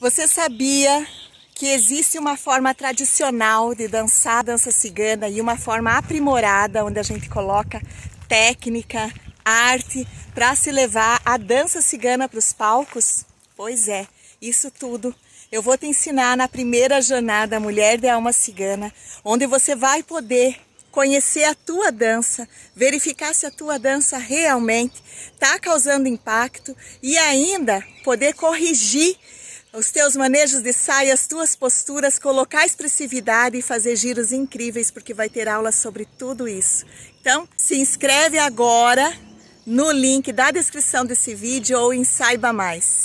Você sabia que existe uma forma tradicional de dançar dança cigana e uma forma aprimorada, onde a gente coloca técnica, arte, para se levar a dança cigana para os palcos? Pois é, isso tudo eu vou te ensinar na primeira jornada Mulher de Alma Cigana, onde você vai poder conhecer a tua dança, verificar se a tua dança realmente está causando impacto e ainda poder corrigir os teus manejos de saia, as tuas posturas, colocar expressividade e fazer giros incríveis, porque vai ter aula sobre tudo isso. Então, se inscreve agora no link da descrição desse vídeo ou em Saiba Mais.